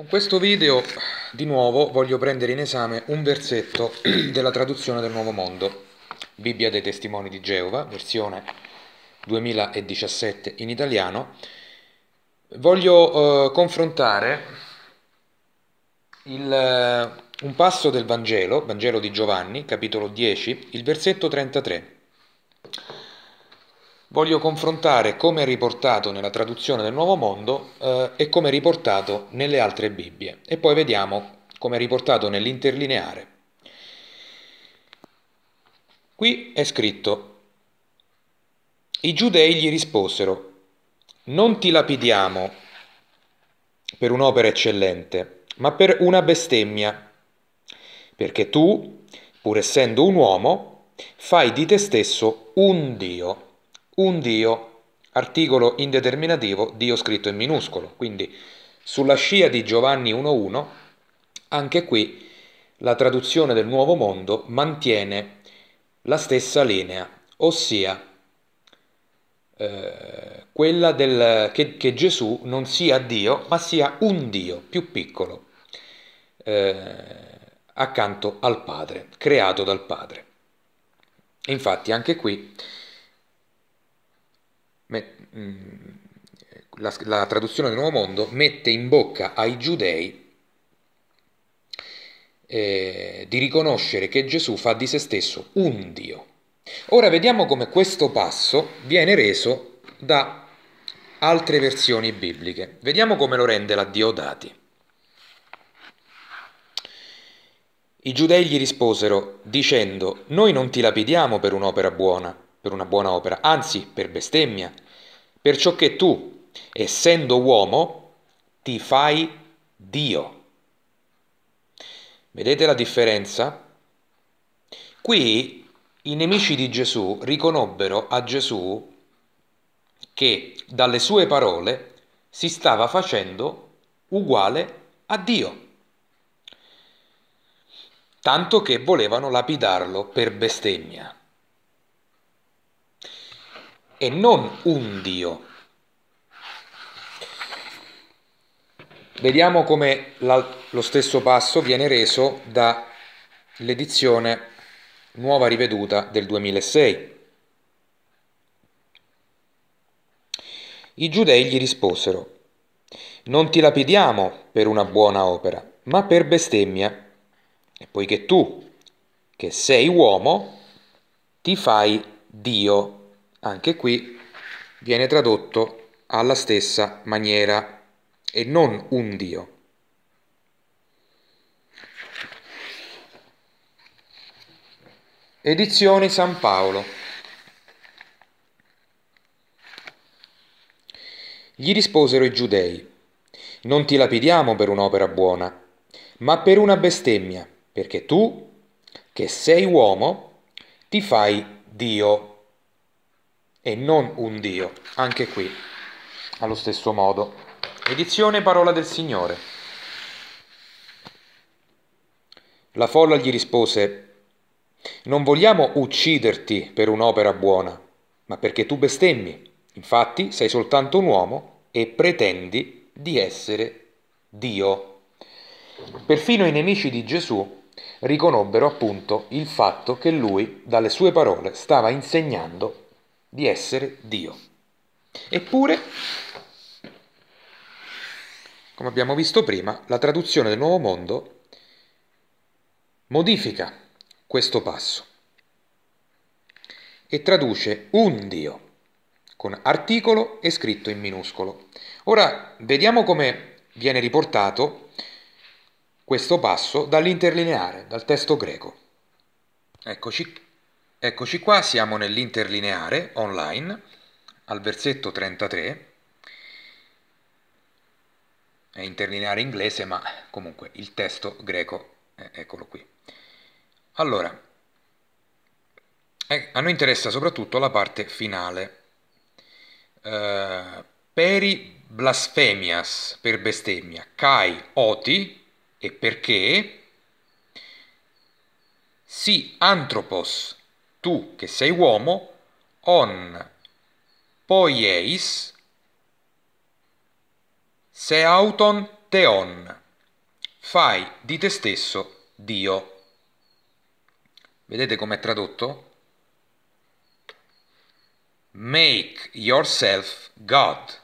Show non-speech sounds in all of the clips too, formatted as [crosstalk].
Con questo video di nuovo voglio prendere in esame un versetto [clears throat] della traduzione del Nuovo Mondo, Bibbia dei Testimoni di Geova, versione 2017 in italiano. Voglio eh, confrontare il, eh, un passo del Vangelo, Vangelo di Giovanni, capitolo 10, il versetto 33 voglio confrontare come è riportato nella traduzione del Nuovo Mondo eh, e come è riportato nelle altre Bibbie e poi vediamo come è riportato nell'interlineare. Qui è scritto, i giudei gli risposero, non ti lapidiamo per un'opera eccellente, ma per una bestemmia, perché tu, pur essendo un uomo, fai di te stesso un Dio un Dio, articolo indeterminativo, Dio scritto in minuscolo. Quindi sulla scia di Giovanni 1.1, anche qui la traduzione del Nuovo Mondo mantiene la stessa linea, ossia eh, quella del, che, che, Gesù non sia Dio, ma sia un Dio più piccolo eh, accanto al Padre, creato dal Padre. Infatti anche qui Mm, la, la traduzione del Nuovo Mondo mette in bocca ai giudei eh, di riconoscere che Gesù fa di se stesso un Dio. Ora vediamo come questo passo viene reso da altre versioni bibliche. Vediamo come lo rende la Diodati. I giudei gli risposero dicendo, noi non ti lapidiamo per un'opera buona, per una buona opera, anzi per bestemmia, perciò che tu, essendo uomo, ti fai Dio. Vedete la differenza? Qui i nemici di Gesù riconobbero a Gesù che dalle sue parole si stava facendo uguale a Dio, tanto che volevano lapidarlo per bestemmia e non un Dio. Vediamo come lo stesso passo viene reso dall'edizione nuova riveduta del 2006. I giudei gli risposero, non ti lapidiamo per una buona opera, ma per bestemmia, poiché tu, che sei uomo, ti fai Dio anche qui viene tradotto alla stessa maniera e non un Dio. Edizioni San Paolo. Gli risposero i giudei, non ti lapidiamo per un'opera buona, ma per una bestemmia, perché tu, che sei uomo, ti fai Dio e non un Dio, anche qui, allo stesso modo. Edizione Parola del Signore. La folla gli rispose, non vogliamo ucciderti per un'opera buona, ma perché tu bestemmi. Infatti sei soltanto un uomo e pretendi di essere Dio. Perfino i nemici di Gesù riconobbero appunto il fatto che lui dalle sue parole stava insegnando di essere Dio. Eppure, come abbiamo visto prima, la traduzione del Nuovo Mondo modifica questo passo e traduce un Dio con articolo e scritto in minuscolo. Ora vediamo come viene riportato questo passo dall'interlineare, dal testo greco. Eccoci Eccoci qua, siamo nell'interlineare online, al versetto 33, è interlineare inglese ma comunque il testo greco, eh, eccolo qui. Allora, eh, a noi interessa soprattutto la parte finale. Eh, peri blasfemias, per bestemmia, kai oti, e perché, si antropos tu che sei uomo, on poieis se auton teon, fai di te stesso Dio. Vedete com'è tradotto? Make yourself God,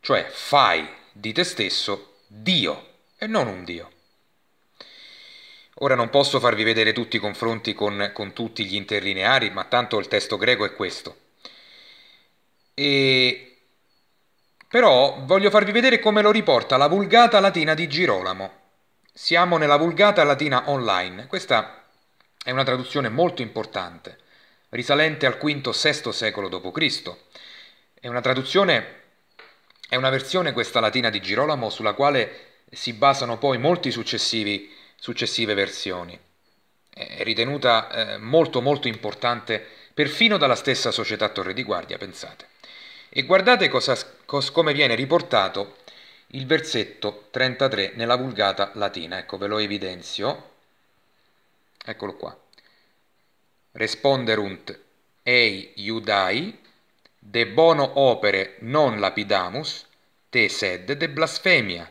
cioè fai di te stesso Dio e non un Dio. Ora non posso farvi vedere tutti i confronti con, con tutti gli interlineari, ma tanto il testo greco è questo. E... Però voglio farvi vedere come lo riporta la Vulgata Latina di Girolamo. Siamo nella Vulgata Latina Online. Questa è una traduzione molto importante, risalente al V-VI secolo d.C. È una traduzione, è una versione questa latina di Girolamo sulla quale si basano poi molti successivi successive versioni. È ritenuta eh, molto molto importante perfino dalla stessa società Torre di Guardia, pensate. E guardate cosa, cos, come viene riportato il versetto 33 nella vulgata latina, ecco ve lo evidenzio, eccolo qua. Responderunt ei Iudai, de bono opere non lapidamus, te sed de blasfemia,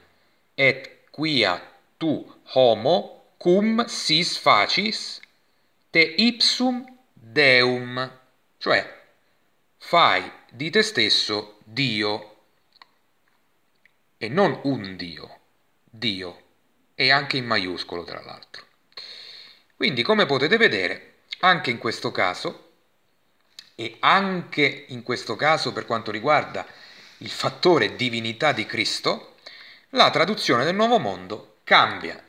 et quia tu homo cum sis facis te ipsum deum, cioè fai di te stesso Dio e non un Dio, Dio e anche in maiuscolo tra l'altro. Quindi come potete vedere, anche in questo caso e anche in questo caso per quanto riguarda il fattore divinità di Cristo, la traduzione del Nuovo Mondo cambia,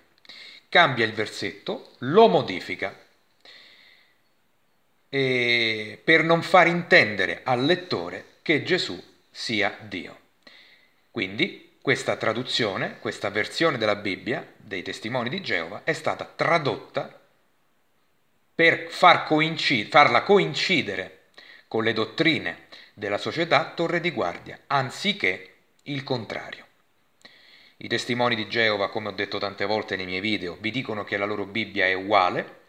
cambia il versetto, lo modifica e per non far intendere al lettore che Gesù sia Dio. Quindi questa traduzione, questa versione della Bibbia, dei testimoni di Geova, è stata tradotta per far coincid- farla coincidere con le dottrine della società Torre di Guardia, anziché il contrario. I testimoni di Geova, come ho detto tante volte nei miei video, vi dicono che la loro Bibbia è uguale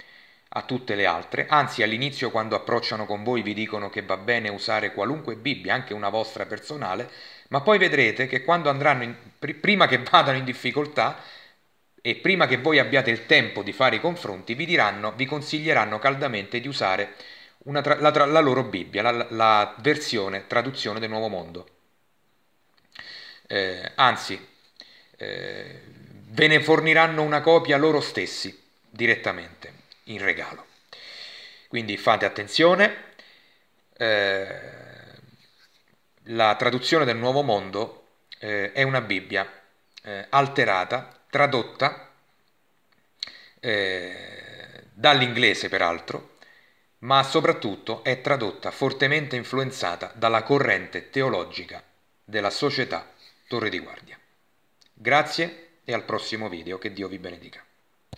a tutte le altre, anzi all'inizio quando approcciano con voi vi dicono che va bene usare qualunque Bibbia, anche una vostra personale, ma poi vedrete che quando andranno, in, prima che vadano in difficoltà, e prima che voi abbiate il tempo di fare i confronti, vi diranno, vi consiglieranno caldamente di usare tra, la, tra, la, loro Bibbia, la, la, versione traduzione del Nuovo Mondo. Eh, anzi, eh, ve ne forniranno una copia loro stessi direttamente in regalo. Quindi fate attenzione, eh, la traduzione del Nuovo Mondo eh, è una Bibbia eh, alterata, tradotta eh, dall'inglese peraltro, ma soprattutto è tradotta fortemente influenzata dalla corrente teologica della società Torre di Guardia. Grazie e al prossimo video, che Dio vi benedica.